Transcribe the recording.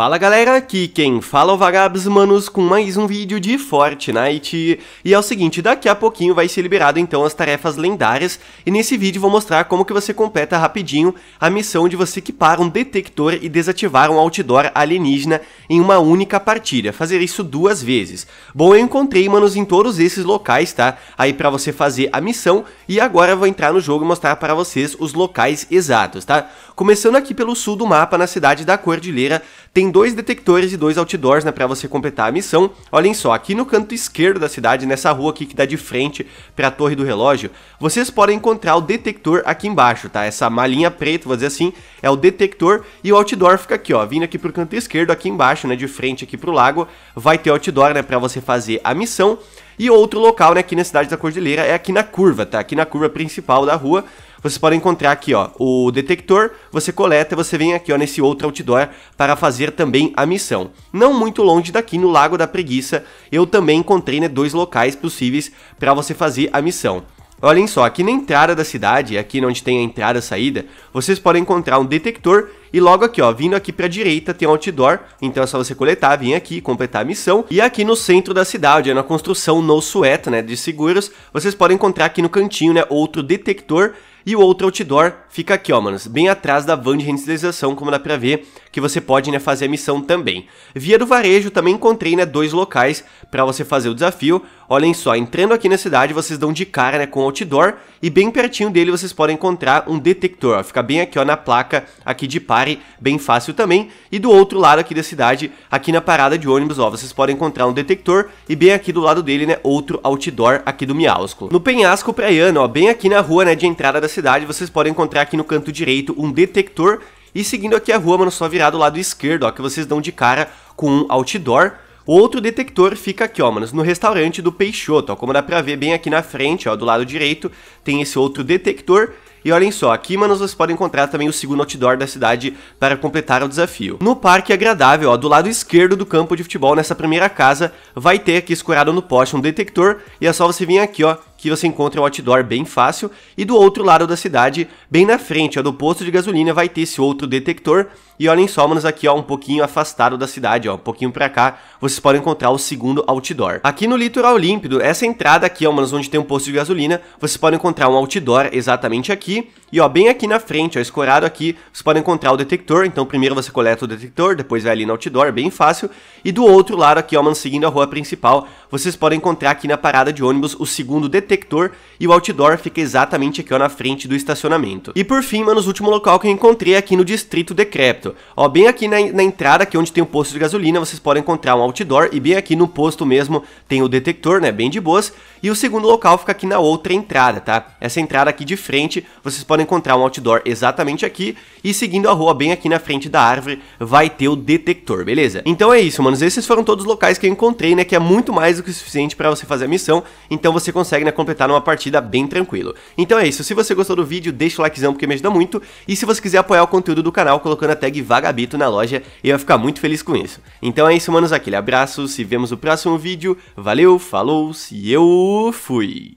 Fala galera, aqui quem fala é o Vagabs Manos com mais um vídeo de Fortnite. E é o seguinte, daqui a pouquinho vai ser liberado então as tarefas lendárias e nesse vídeo vou mostrar como que você completa rapidinho a missão de você equipar um detector e desativar um outdoor alienígena em uma única partida, fazer isso duas vezes. Bom, eu encontrei manos em todos esses locais, tá? Aí pra você fazer a missão e agora eu vou entrar no jogo e mostrar para vocês os locais exatos, tá? Começando aqui pelo sul do mapa, na cidade da Cordilheira, tem dois detectores e dois outdoors né, para você completar a missão. Olhem só, aqui no canto esquerdo da cidade, nessa rua aqui que dá de frente para a torre do relógio, vocês podem encontrar o detector aqui embaixo, tá? Essa malinha preta, vou dizer assim, é o detector e o outdoor fica aqui, ó, vindo aqui pro canto esquerdo, aqui embaixo, né, de frente aqui pro lago, vai ter outdoor, né, para você fazer a missão. E outro local, né, aqui na cidade da Cordilheira é aqui na curva, tá? Aqui na curva principal da rua, você pode encontrar aqui, ó, o detector, você coleta, você vem aqui, ó, nesse outro outdoor para fazer também a missão. Não muito longe daqui, no Lago da Preguiça, eu também encontrei, né, dois locais possíveis para você fazer a missão. Olhem só, aqui na entrada da cidade, aqui onde tem a entrada e a saída, vocês podem encontrar um detector e logo aqui, ó, vindo aqui pra direita tem um outdoor, então é só você coletar, vir aqui, completar a missão. E aqui no centro da cidade, é na construção no sueto, né, de seguros, vocês podem encontrar aqui no cantinho, né, outro detector e o outro outdoor fica aqui, ó, manos, bem atrás da van de renderização, como dá pra ver, que você pode, né, fazer a missão também. Via do Varejo também encontrei, né, dois locais para você fazer o desafio. Olhem só, entrando aqui na cidade, vocês dão de cara, né, com o outdoor e bem pertinho dele vocês podem encontrar um detector, ó, fica bem aqui, ó, na placa aqui de pare, bem fácil também. E do outro lado aqui da cidade, aqui na parada de ônibus, ó, vocês podem encontrar um detector e bem aqui do lado dele, né, outro outdoor aqui do Miausco. No penhasco praiano, ó, bem aqui na rua, né, de entrada da cidade, vocês podem encontrar aqui no canto direito um detector e seguindo aqui a rua, mano, só virar do lado esquerdo, ó, que vocês dão de cara com um outdoor. Outro detector fica aqui, ó, mano no restaurante do Peixoto, ó, como dá pra ver bem aqui na frente, ó, do lado direito, tem esse outro detector. E olhem só, aqui, mano vocês podem encontrar também o segundo outdoor da cidade para completar o desafio. No parque agradável, ó, do lado esquerdo do campo de futebol, nessa primeira casa, vai ter aqui escorado no poste um detector, e é só você vir aqui, ó, que você encontra um outdoor bem fácil, e do outro lado da cidade, bem na frente, ó, do posto de gasolina, vai ter esse outro detector. E olhem só, manos, aqui ó, um pouquinho afastado da cidade, ó, um pouquinho para cá, vocês podem encontrar o segundo outdoor. Aqui no litoral límpido, essa entrada aqui, ó, manos, onde tem um posto de gasolina, vocês podem encontrar um outdoor exatamente aqui. E ó, bem aqui na frente, ó, escorado aqui, vocês podem encontrar o detector. Então primeiro você coleta o detector, depois vai ali no outdoor, bem fácil. E do outro lado aqui, ó, mano, seguindo a rua principal, vocês podem encontrar aqui na parada de ônibus o segundo detector detector e o outdoor fica exatamente aqui ó, na frente do estacionamento. E por fim, mano o último local que eu encontrei é aqui no Distrito Decrépito. Ó, bem aqui na, na entrada, aqui onde tem o um posto de gasolina, vocês podem encontrar um outdoor e bem aqui no posto mesmo tem o detector, né, bem de boas. E o segundo local fica aqui na outra entrada, tá? Essa entrada aqui de frente, vocês podem encontrar um outdoor exatamente aqui e seguindo a rua bem aqui na frente da árvore vai ter o detector, beleza? Então é isso, manos, esses foram todos os locais que eu encontrei, né, que é muito mais do que o suficiente para você fazer a missão, então você consegue, né, completar uma partida bem tranquilo. Então é isso, se você gostou do vídeo, deixa o likezão porque me ajuda muito, e se você quiser apoiar o conteúdo do canal colocando a tag Vagabito na loja, eu vou ficar muito feliz com isso. Então é isso, manos, aquele abraço, se vemos no próximo vídeo, valeu, falou, se eu fui!